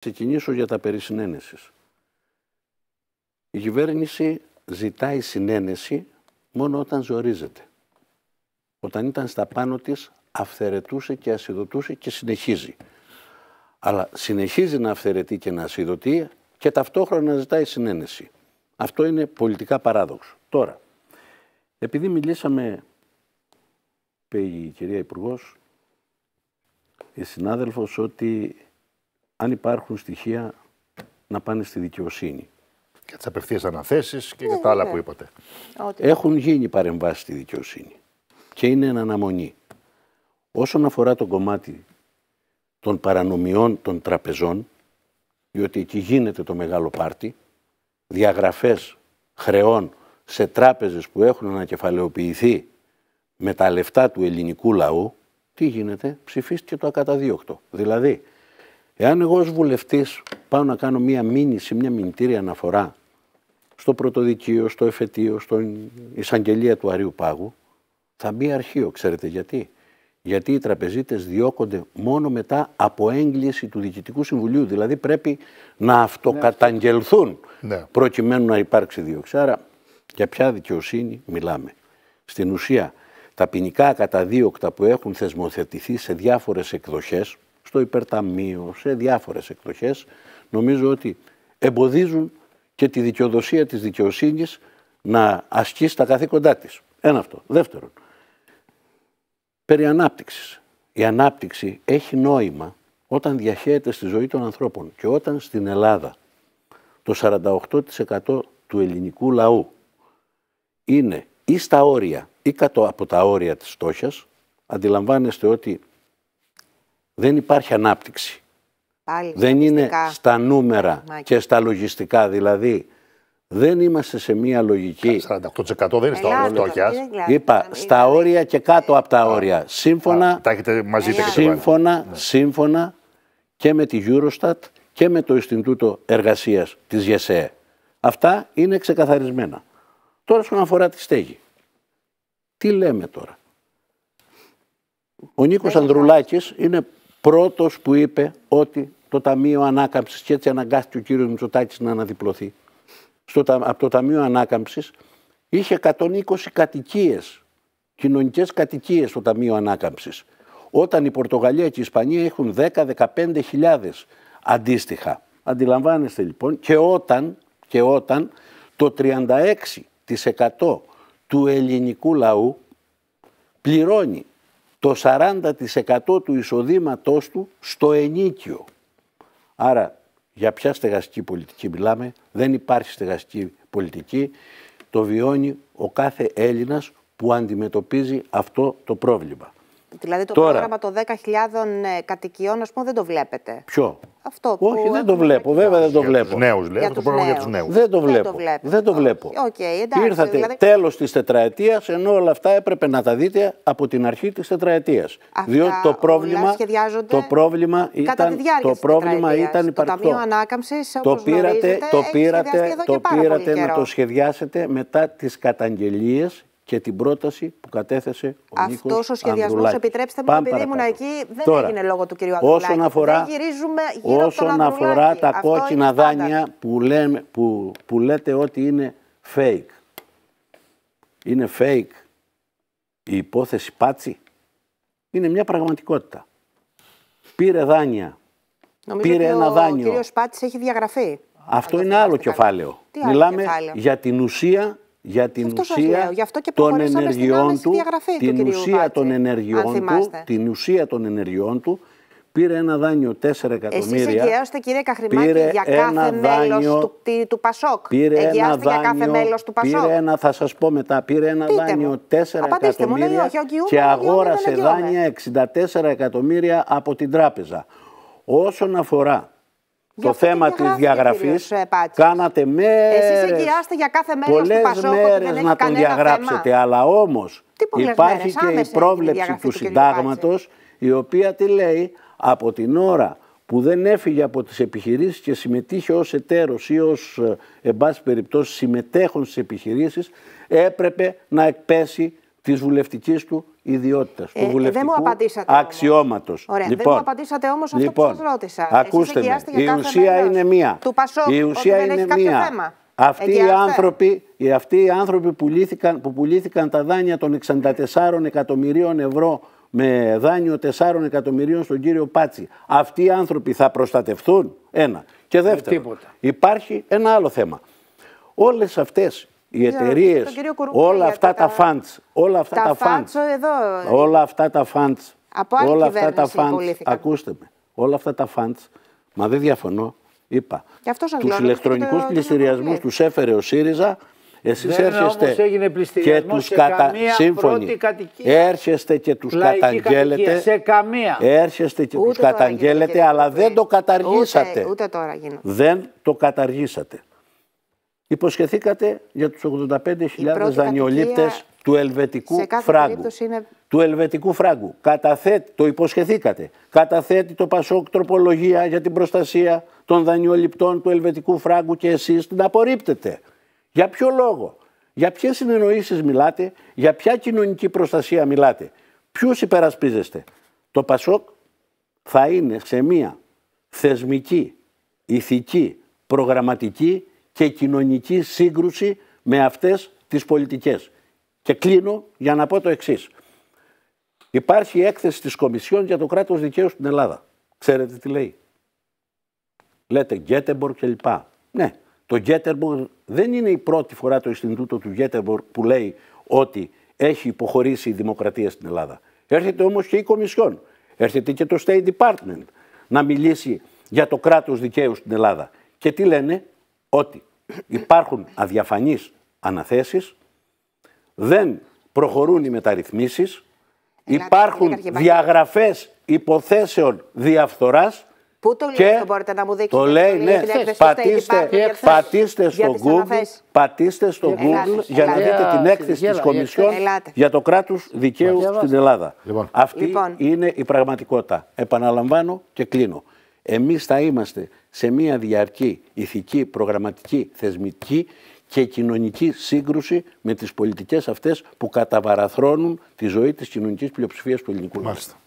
ξεκινήσω για τα περί συνένεσης. Η κυβέρνηση ζητάει συνένεση μόνο όταν ζορίζεται. Όταν ήταν στα πάνω της αυθαιρετούσε και ασυδοτούσε και συνεχίζει. Αλλά συνεχίζει να αυθαιρετεί και να ασυδοτεί και ταυτόχρονα ζητάει συνένεση. Αυτό είναι πολιτικά παράδοξο. Τώρα, επειδή μιλήσαμε, είπε η κυρία Υπουργός, η συνάδελφος, ότι αν υπάρχουν στοιχεία να πάνε στη δικαιοσύνη. Για τις απευθείας αναθέσεις και για τα ναι, άλλα ναι. που είπατε. Έχουν γίνει παρεμβάσεις στη δικαιοσύνη και είναι εν αναμονή. Όσον αφορά το κομμάτι των παρανομιών των τραπεζών, διότι εκεί γίνεται το μεγάλο πάρτι, διαγραφές χρεών σε τράπεζες που έχουν ανακεφαλαιοποιηθεί με τα λεφτά του ελληνικού λαού, τι γίνεται, ψηφίστηκε το ακαταδίωκτο. Δηλαδή, Εάν εγώ ως βουλευτής πάω να κάνω μία μήνυση, μία μηνυτήρια αναφορά στο πρωτοδικείο, στο εφετείο, στην εισαγγελία του Αρίου Πάγου, θα μπει αρχείο. Ξέρετε γιατί. Γιατί οι τραπεζίτες διώκονται μόνο μετά από έγκληση του Διοικητικού Συμβουλίου. Δηλαδή πρέπει να αυτοκαταγγελθούν ναι. Ναι. προκειμένου να υπάρξει δίωξη. Άρα για ποια δικαιοσύνη μιλάμε. Στην ουσία τα ποινικά καταδίωκτα που έχουν θεσμοθετηθεί σε διάφορες εκδοχές, στο υπερταμείο, σε διάφορες εκδοχές, νομίζω ότι εμποδίζουν και τη δικαιοδοσία της δικαιοσύνης να ασκήσει τα καθήκοντά της. Ένα αυτό. Δεύτερον, περί ανάπτυξης. Η ανάπτυξη έχει νόημα όταν διαχέεται στη ζωή των ανθρώπων και όταν στην Ελλάδα το 48% του ελληνικού λαού είναι ή στα όρια ή κάτω από τα όρια της στόχιας, αντιλαμβάνεστε ότι δεν υπάρχει ανάπτυξη. δεν είναι στα νούμερα και στα λογιστικά. Δηλαδή, δεν είμαστε σε μία λογική. 48% δεν είναι στα όρια Είπα, στα όρια και κάτω από τα ε, όρια. Σύμφωνα, τα σύμφωνα, ναι. σύμφωνα και με τη Eurostat και με το Ινστιτούτο Εργασίας της ΓΕΣΕΕ. Αυτά είναι ξεκαθαρισμένα. Τώρα, σχετικά αφορά τη στέγη. Τι λέμε τώρα. Ο Νίκος Ανδρουλάκης είναι πρώτος που είπε ότι το Ταμείο Ανάκαμψης, και έτσι αναγκάστηκε ο κύριος Μητσοτάκης να αναδιπλωθεί, στο, από το Ταμείο Ανάκαμψης είχε 120 κατοικίες, κοινωνικές κατοικίες στο Ταμείο Ανάκαμψης. Όταν η Πορτογαλία και η Ισπανία έχουν 10-15 χιλιάδες αντίστοιχα. Αντιλαμβάνεστε λοιπόν και όταν, και όταν το 36% του ελληνικού λαού πληρώνει το 40% του εισοδήματός του στο ενίκιο. Άρα για ποια στεγαστική πολιτική μιλάμε, δεν υπάρχει στεγαστική πολιτική, το βιώνει ο κάθε Έλληνας που αντιμετωπίζει αυτό το πρόβλημα. Δηλαδή το Τώρα, πρόγραμμα των 10.000 ε, κατοικιών, ας πούμε, δεν το βλέπετε. Ποιο? Αυτό που Όχι, δεν το βλέπω. Βέβαια δεν το βλέπω. Νέους τους Το πρόγραμμα για τους νέους. Δεν το βλέπω. Δεν το βλέπω. Okay, εντάξει, Ήρθατε δηλαδή... τέλος της τετραετίας, ενώ όλα αυτά έπρεπε να τα δείτε από την αρχή της τετραετίας. Διότι το πρόβλημα. Το πρόβλημα ήταν. το πρόβλημα ήταν υπαρκτό. Το Ταμείο Ανάκαμψης. Το πήρατε, το πήρατε, το πήρατε να το σχεδιάσετε μετά τις καταγγελίες και την πρόταση που κατέθεσε ο Νίκος Ανδρουλάκης. Αυτός ο σχεδιασμός, επιτρέψτε μου, επειδή ήμουν εκεί, δεν Τώρα, έγινε λόγω του κυρίου Ανδρουλάκη. Όσον αφορά, όσον αφορά τα Αυτό κόκκινα δάνεια που, που, που λέτε ότι είναι fake. Είναι fake η υπόθεση Πάτσι. Είναι μια πραγματικότητα. Πήρε δάνεια. Νομίζω πήρε ότι ένα ο δάνειο. Ο κύριος Πάτσης έχει διαγραφεί. Αυτό είναι άλλο κεφάλαιο. Τι Μιλάμε κεφάλαιο. για την ουσία για την αυτό ουσία των ενεργειών του, την ουσία των ενεργειών του, την ουσία των ενεργειών του, πήρε ένα δάνειο 4 εκατομμύρια. Εσείς κύριε Καχρημάκη για κάθε μέλος του, του Πασόκ. Πήρε ένα δάνειο, για κάθε μέλος του Πασόκ. ένα, θα σας πω μετά, πήρε ένα Πείτε δάνειο 4 εκατομμύρια μου, και αγόρασε δάνεια 64 εκατομμύρια από την τράπεζα. Όσον αφορά το θέμα τη διαγραφή. Ε, κάνατε μέρες. Εσείς εγγυάστε για κάθε Πολλέ μέρες να τον διαγράψετε. Θέμα. Αλλά όμως υπάρχει και η πρόβλεψη του συντάγματο, η οποία τι λέει από την ώρα που δεν έφυγε από τις επιχειρήσεις και συμμετείχε ως εταίρος ή ως, ε, εν πάση περιπτώσει, συμμετέχων στις επιχειρήσεις, έπρεπε να εκπέσει τη βουλευτική του ιδιότητα, του ε, βουλευτικού αξιώματος. Ωραία, λοιπόν, δεν μου απαντήσατε όμως λοιπόν, αυτό λοιπόν, που σας ρώτησα. Ακούστε με, η ουσία είναι μία. Του Πασόκ, η ουσία δεν είναι έχει μία. Θέμα. Αυτοί οι, άνθρωποι, αυτοί οι άνθρωποι πουλήθηκαν, που πουλήθηκαν τα δάνεια των 64 εκατομμυρίων ευρώ με δάνειο 4 εκατομμυρίων στον κύριο Πάτσι. Αυτοί οι άνθρωποι θα προστατευτούν. Ένα. Και ε, δεύτερο, υπάρχει ένα άλλο θέμα. Όλες αυτές οι εταιρείε, όλα αυτά τα funds, όλα αυτά τα, τα funds, όλα αυτά τα funds, από άλλη όλα αυτά τα funds, ακούστε με, όλα αυτά τα funds, μα δεν διαφωνώ, είπα, τους ηλεκτρονικούς πληστηριασμούς το τους έφερε ο ΣΥΡΙΖΑ, εσείς έρχεστε και τους κατα... σύμφωνοι. Έρχεστε και τους καταγγέλλετε. καμία. Έρχεστε και τους καταγγέλλετε, αλλά δεν το καταργήσατε. δεν το καταργήσατε. Υποσχεθήκατε για τους 85.000 δανειολήπτες του ελβετικού φράγκου. Του ελβετικού φράγκου. Καταθέτει, το υποσχεθήκατε. Καταθέτει το Πασόκ τροπολογία για την προστασία των δανειοληπτών του ελβετικού φράγκου και εσείς την απορρίπτετε. Για ποιο λόγο. Για ποιες συνεννοήσεις μιλάτε, για ποια κοινωνική προστασία μιλάτε. Ποιους υπερασπίζεστε. Το Πασόκ θα είναι σε μία θεσμική, ηθική, προγραμματική και κοινωνική σύγκρουση με αυτές τις πολιτικές. Και κλείνω για να πω το εξής. Υπάρχει έκθεση της Κομισιόν για το κράτος δικαίου στην Ελλάδα. Ξέρετε τι λέει. Λέτε Γκέτεμπορ κλπ. Ναι, το Γκέτεμπορ δεν είναι η πρώτη φορά το Ινστιτούτο του Γκέτεμπορ που λέει ότι έχει υποχωρήσει η δημοκρατία στην Ελλάδα. Έρχεται όμως και η Κομισιόν. Έρχεται και το State Department να μιλήσει για το κράτος δικαίου στην Ελλάδα. Και τι λένε, ότι υπάρχουν αδιαφανείς αναθέσεις, δεν προχωρούν οι μεταρρυθμίσεις, υπάρχουν διαγραφές υποθέσεων διαφθοράς Πού το λέει και μπορείτε να μου δείξετε. Το λέει, ναι. πατήστε, πατήστε στο Google, πατήστε στο Google για να δείτε την έκθεση της Κομισιόν για το κράτος δικαίου στην Ελλάδα. Λοιπόν. Αυτή λοιπόν. είναι η πραγματικότητα. Επαναλαμβάνω και κλείνω. Εμείς θα είμαστε σε μια διαρκή ηθική, προγραμματική, θεσμική και κοινωνική σύγκρουση με τις πολιτικές αυτές που καταβαραθρώνουν τη ζωή της κοινωνικής πλειοψηφίας του ελληνικού. Μάλιστα.